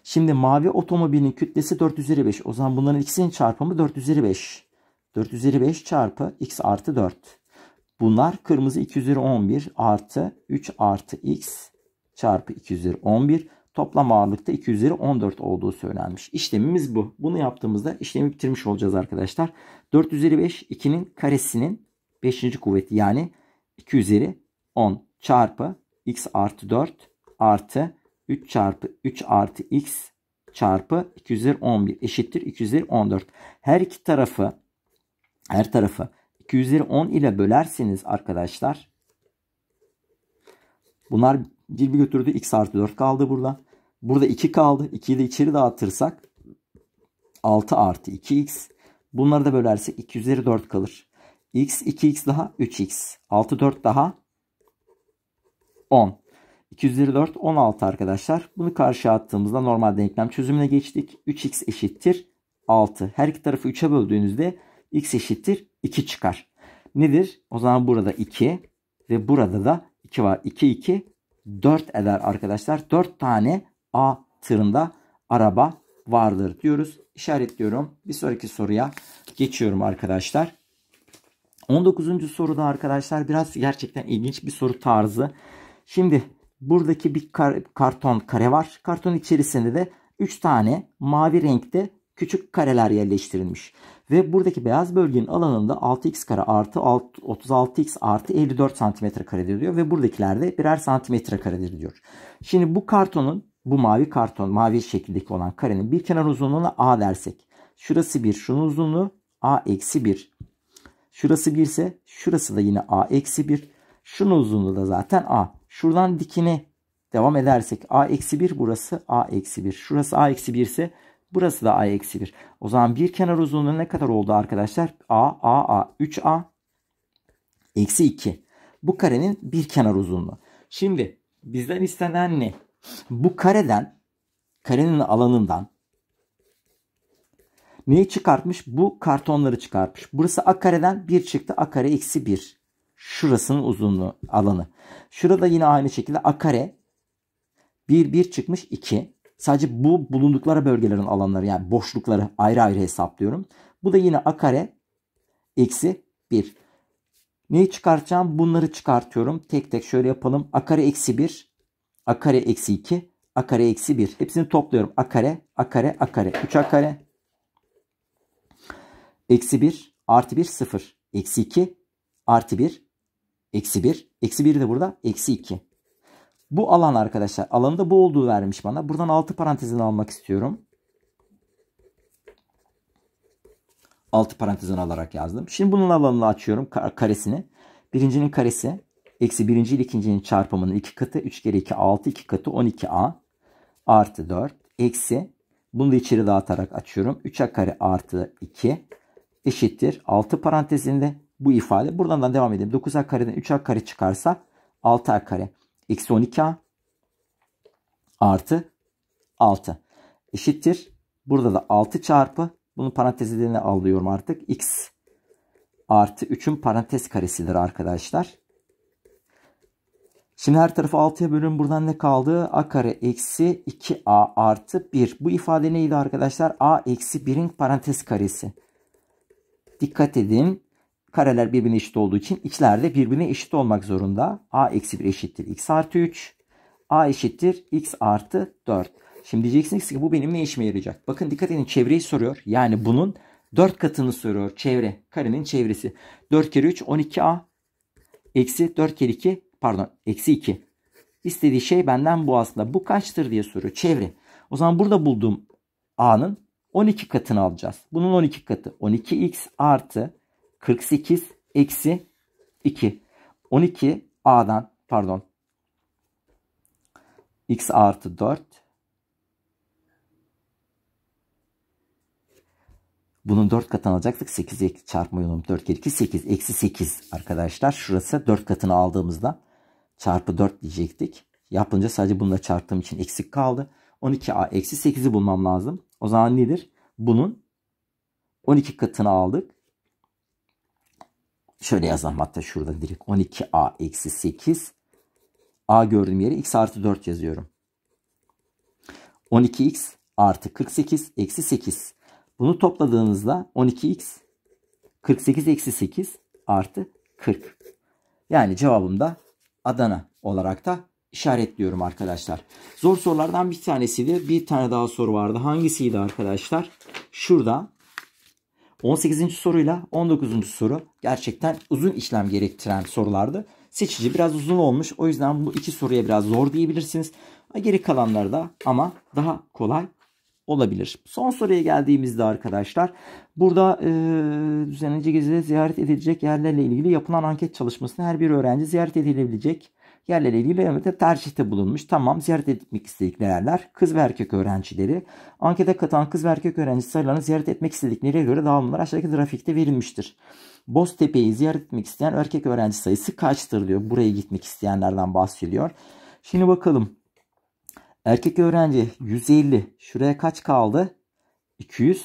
Şimdi mavi otomobilin kütlesi 4 üzeri 5. O zaman bunların ikisinin çarpımı 4 üzeri 5. 4 üzeri 5 çarpı x artı 4. Bunlar kırmızı 2 üzeri 11 artı 3 artı x çarpı 2 üzeri 11 toplam ağırlıkta 2 üzeri 14 olduğu söylenmiş. İşlemimiz bu. Bunu yaptığımızda işlemi bitirmiş olacağız arkadaşlar. 4 üzeri 5 2'nin karesinin 5. kuvveti yani 2 üzeri 10 çarpı x artı 4 artı 3 çarpı 3 artı x çarpı 2 üzeri 11 eşittir 2 üzeri 14. Her iki tarafı her tarafı 210 ile bölersiniz arkadaşlar bunlar bir götürdü. X artı 4 kaldı burada. Burada 2 kaldı. 2'yi de içeri dağıtırsak 6 artı 2x. Bunları da bölersek 2 üzeri 4 kalır. x 2x daha 3x. 6 4 daha 10. 2 üzeri 4 16 arkadaşlar. Bunu karşıya attığımızda normal denklem çözümüne geçtik. 3x eşittir 6. Her iki tarafı 3'e böldüğünüzde x eşittir 2 çıkar. Nedir? O zaman burada 2 ve burada da 2 var. 2 2 4 eder arkadaşlar. 4 tane A tırında araba vardır diyoruz. İşaretliyorum. Bir sonraki soruya geçiyorum arkadaşlar. 19. soruda arkadaşlar biraz gerçekten ilginç bir soru tarzı. Şimdi buradaki bir kar karton kare var. Karton içerisinde de 3 tane mavi renkte küçük kareler yerleştirilmiş. Ve buradaki beyaz bölgenin alanında 6x kare artı 6, 36x artı 54 santimetre karedir diyor. Ve buradakilerde birer santimetre karedir diyor. Şimdi bu kartonun bu mavi karton mavi şekildeki olan karenin bir kenar uzunluğuna a dersek. Şurası 1 şunun uzunluğu a eksi 1. Şurası 1 ise şurası da yine a eksi 1. Şunun uzunluğu da zaten a. Şuradan dikine devam edersek a eksi 1 burası a eksi 1. Şurası a eksi 1 ise Burası da a eksi 1. O zaman bir kenar uzunluğu ne kadar oldu arkadaşlar? A, A, A. 3A eksi 2. Bu karenin bir kenar uzunluğu. Şimdi bizden istenen ne? Bu kareden, karenin alanından neyi çıkartmış? Bu kartonları çıkartmış. Burası A kareden 1 çıktı. A kare eksi 1. Şurasının uzunluğu alanı. Şurada yine aynı şekilde A kare 1 1 çıkmış 2. Sadece bu bulundukları bölgelerin alanları yani boşlukları ayrı ayrı hesaplıyorum. Bu da yine a kare eksi 1. Neyi çıkartacağım? Bunları çıkartıyorum. Tek tek şöyle yapalım. A kare eksi 1, a kare eksi 2, a kare eksi 1. Hepsini topluyorum. a kare, a kare, a kare. 3 a kare. Eksi 1, artı 1, 0. Eksi 2, artı 1, eksi 1. Eksi 1 de burada, eksi 2. Bu alan arkadaşlar. Alanında bu olduğu vermiş bana. Buradan altı parantezini almak istiyorum. Altı parantezini alarak yazdım. Şimdi bunun alanını açıyorum. Karesini. Birincinin karesi. Eksi birinci ile ikincinin çarpımının iki katı. Üç kere iki altı. iki katı on iki a. Artı dört. Eksi. Bunu da içeri dağıtarak açıyorum. 3a kare artı 2 eşittir. 6 parantezinde bu ifade. Buradan da devam edelim. 9a kareden 3a kare çıkarsa 6a er kare. Eksi 12A artı 6 eşittir. Burada da 6 çarpı bunun parantezlerini alıyorum artık. X artı 3'ün parantez karesidir arkadaşlar. Şimdi her tarafı 6'ya bölün. Buradan ne kaldı? A kare eksi 2A artı 1. Bu ifade neydi arkadaşlar? A eksi 1'in parantez karesi. Dikkat edin. Kareler birbirine eşit olduğu için içlerde birbirine eşit olmak zorunda. A eksi 1 eşittir x artı 3. A eşittir x artı 4. Şimdi diyeceksiniz ki bu benim ne işime yarayacak? Bakın dikkat edin çevreyi soruyor. Yani bunun 4 katını soruyor. Çevre. Karenin çevresi. 4 kere 3 12a. Eksi 4 kere 2 pardon eksi 2. İstediği şey benden bu aslında. Bu kaçtır diye soruyor. Çevre. O zaman burada bulduğum a'nın 12 katını alacağız. Bunun 12 katı. 12x artı 48 eksi 2. 12 A'dan pardon. X artı 4. Bunun 4 katını alacaktık. 8 çarpma yolum 4 kere 2 8 eksi 8 arkadaşlar. Şurası 4 katını aldığımızda çarpı 4 diyecektik. Yapınca sadece bununla çarptığım için eksik kaldı. 12A eksi 8'i bulmam lazım. O zaman nedir? Bunun 12 katını aldık şöyle yazalım hatta şurada direkt 12a eksi 8 a gördüğüm yere x artı 4 yazıyorum. 12x artı 48 eksi 8 bunu topladığınızda 12x 48 eksi 8 artı 40 yani cevabım da Adana olarak da işaretliyorum arkadaşlar. Zor sorulardan bir tanesiydi. Bir tane daha soru vardı. Hangisiydi arkadaşlar? Şurada 18. soruyla 19. soru gerçekten uzun işlem gerektiren sorulardı. Seçici biraz uzun olmuş. O yüzden bu iki soruya biraz zor diyebilirsiniz. Geri kalanları da ama daha kolay olabilir. Son soruya geldiğimizde arkadaşlar burada e, düzenleyici gezide ziyaret edilecek yerlerle ilgili yapılan anket çalışmasını her bir öğrenci ziyaret edilebilecek yerleriyle yönetimde tercihte bulunmuş. Tamam ziyaret etmek istediklerler kız ve erkek öğrencileri. Ankete katılan kız ve erkek öğrenci sayılarını ziyaret etmek istediklerine göre dağılımlar aşağıdaki grafikte verilmiştir. Boztepe'yi ziyaret etmek isteyen erkek öğrenci sayısı kaçtır diyor. Buraya gitmek isteyenlerden bahsediyor. Şimdi bakalım. Erkek öğrenci 150. Şuraya kaç kaldı? 210.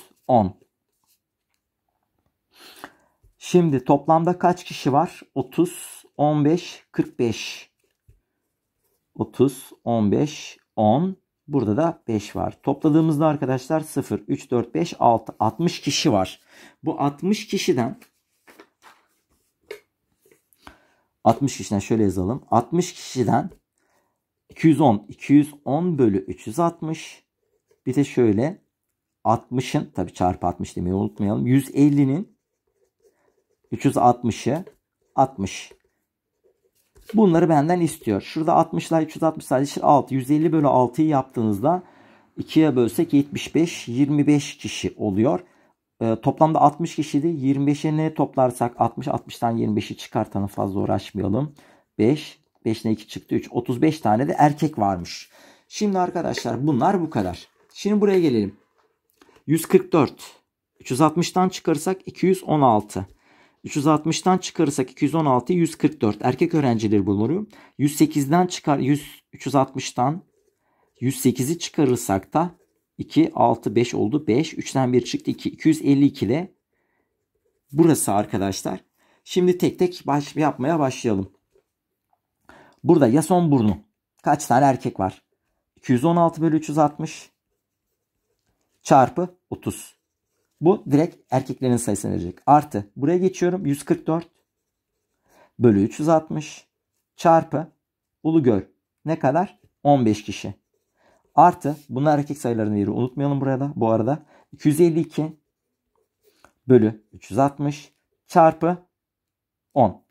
Şimdi toplamda kaç kişi var? 30, 15, 45. 30, 15, 10. Burada da 5 var. Topladığımızda arkadaşlar 0, 3, 4, 5, 6, 60 kişi var. Bu 60 kişiden 60 kişiden şöyle yazalım. 60 kişiden 210, 210 bölü 360. Bir de şöyle 60'ın tabi çarpı 60 demeyi unutmayalım. 150'nin 360'ı 60. Bunları benden istiyor. Şurada 60'lar 360 sadece 6. 150 bölü 6'yı yaptığınızda 2'ye bölsek 75 25 kişi oluyor. E, toplamda 60 kişiydi. 25'e ne toplarsak 60 60'tan 25'i çıkartanı fazla uğraşmayalım. 5 5'ine 2 çıktı 3 35 tane de erkek varmış. Şimdi arkadaşlar bunlar bu kadar. Şimdi buraya gelelim. 144 360'tan çıkarırsak 216. 360'tan çıkarırsak 216 144 erkek öğrencileri bulur. 108'den çıkar 100 360'tan 108'i çıkarırsak da 2 6 5 oldu 5 3'ten 1 çıktı 2 252 ile burası arkadaşlar. Şimdi tek tek baş, yapmaya başlayalım. Burada ya son burnu kaç tane erkek var? 216 bölü 360 çarpı 30. Bu direkt erkeklerin sayısını verecek. Artı buraya geçiyorum 144 bölü 360 çarpı Ulugöl ne kadar? 15 kişi. Artı bunlar erkek sayılarını yeri unutmayalım burada bu arada. 252 bölü 360 çarpı 10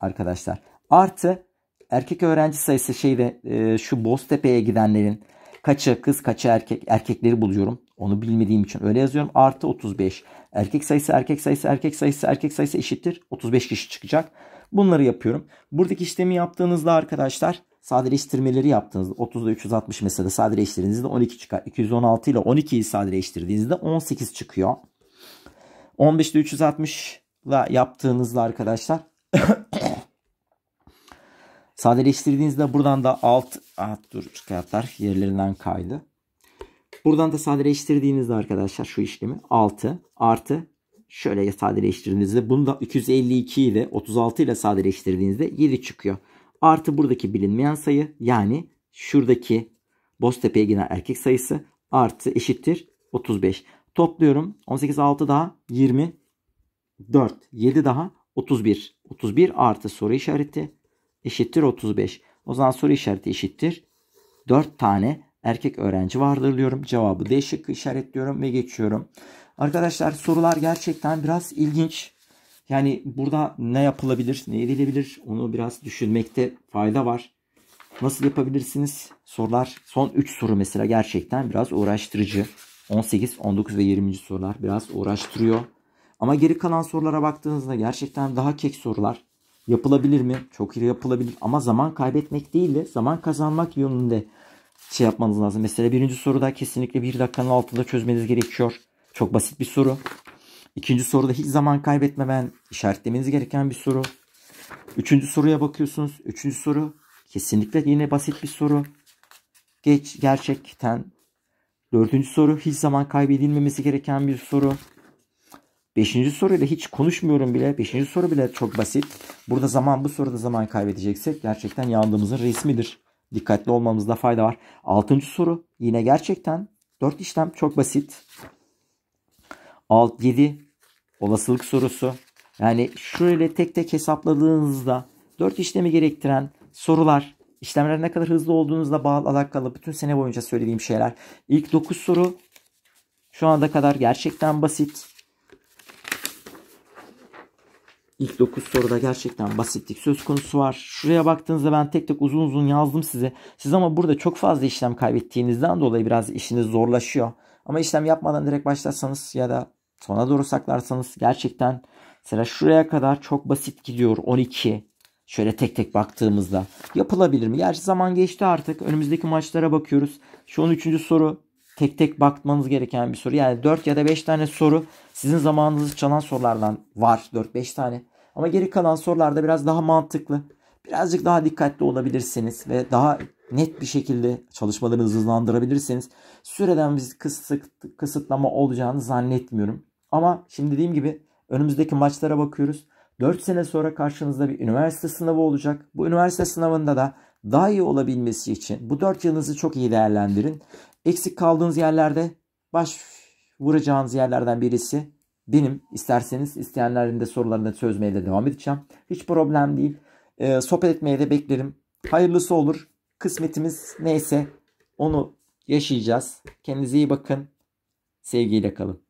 arkadaşlar. Artı erkek öğrenci sayısı şeyde e, şu Boztepe'ye gidenlerin kaçı kız kaçı erkek erkekleri buluyorum. Onu bilmediğim için öyle yazıyorum. Artı 35. Erkek sayısı erkek sayısı erkek sayısı erkek sayısı eşittir. 35 kişi çıkacak. Bunları yapıyorum. Buradaki işlemi yaptığınızda arkadaşlar sadeleştirmeleri yaptığınızda 30'da 360 mesela sadeleştirdiğinizde 12 çıkar. 216 ile 12'yi sadeleştirdiğinizde 18 çıkıyor. 15'te 360 ile yaptığınızda arkadaşlar sadeleştirdiğinizde buradan da alt ah, dur çıkartlar yerlerinden kaydı. Buradan da sadeleştirdiğinizde arkadaşlar şu işlemi 6 artı şöyle sadeleştirdiğinizde bunu da 252 ile 36 ile sadeleştirdiğinizde 7 çıkıyor. Artı buradaki bilinmeyen sayı yani şuradaki Boztepe'ye giden erkek sayısı artı eşittir 35. Topluyorum 18 6 daha 24 7 daha 31. 31 artı soru işareti eşittir 35. O zaman soru işareti eşittir 4 tane erkek öğrenci vardır diyorum. Cevabı D şıkkı işaretliyorum ve geçiyorum. Arkadaşlar sorular gerçekten biraz ilginç. Yani burada ne yapılabilir, ne edilebilir onu biraz düşünmekte fayda var. Nasıl yapabilirsiniz? Sorular son 3 soru mesela gerçekten biraz uğraştırıcı. 18, 19 ve 20. sorular biraz uğraştırıyor. Ama geri kalan sorulara baktığınızda gerçekten daha kek sorular. Yapılabilir mi? Çok iyi yapılabilir ama zaman kaybetmek değil de zaman kazanmak yönünde şey yapmanız lazım. Mesela birinci soruda kesinlikle bir dakikanın altında çözmeniz gerekiyor. Çok basit bir soru. İkinci soruda hiç zaman kaybetmeden işaretlemeniz gereken bir soru. Üçüncü soruya bakıyorsunuz. Üçüncü soru kesinlikle yine basit bir soru. Geç gerçekten. Dördüncü soru hiç zaman kaybedilmemesi gereken bir soru. Beşinci soruyla hiç konuşmuyorum bile. Beşinci soru bile çok basit. Burada zaman bu soruda zaman kaybedeceksek gerçekten yandığımızın resmidir. Dikkatli olmamızda fayda var. Altıncı soru yine gerçekten 4 işlem çok basit. Alt 7 olasılık sorusu. Yani şöyle tek tek hesapladığınızda 4 işlemi gerektiren sorular işlemler ne kadar hızlı olduğunuzla bağlı alakalı bütün sene boyunca söylediğim şeyler. İlk 9 soru şu anda kadar gerçekten basit. İlk 9 soruda gerçekten basitlik söz konusu var. Şuraya baktığınızda ben tek tek uzun uzun yazdım size. Siz ama burada çok fazla işlem kaybettiğinizden dolayı biraz işiniz zorlaşıyor. Ama işlem yapmadan direkt başlarsanız ya da sona doğru saklarsanız gerçekten mesela şuraya kadar çok basit gidiyor 12. Şöyle tek tek baktığımızda yapılabilir mi? Gerçi zaman geçti artık. Önümüzdeki maçlara bakıyoruz. Şu 13. soru tek tek bakmanız gereken bir soru. Yani 4 ya da 5 tane soru sizin zamanınızı çalan sorulardan var. 4-5 tane. Ama geri kalan sorularda biraz daha mantıklı. Birazcık daha dikkatli olabilirsiniz ve daha net bir şekilde çalışmalarınızı hızlandırabilirsiniz. Süreden biz kısıt, kısıtlama olacağını zannetmiyorum. Ama şimdi dediğim gibi önümüzdeki maçlara bakıyoruz. 4 sene sonra karşınızda bir üniversite sınavı olacak. Bu üniversite sınavında da daha iyi olabilmesi için bu 4 yılınızı çok iyi değerlendirin. Eksik kaldığınız yerlerde baş vuracağınız yerlerden birisi benim. isterseniz isteyenlerin de sorularını çözmeye de devam edeceğim. Hiç problem değil. E, sohbet etmeye de beklerim. Hayırlısı olur. Kısmetimiz neyse onu yaşayacağız. Kendinize iyi bakın. Sevgiyle kalın.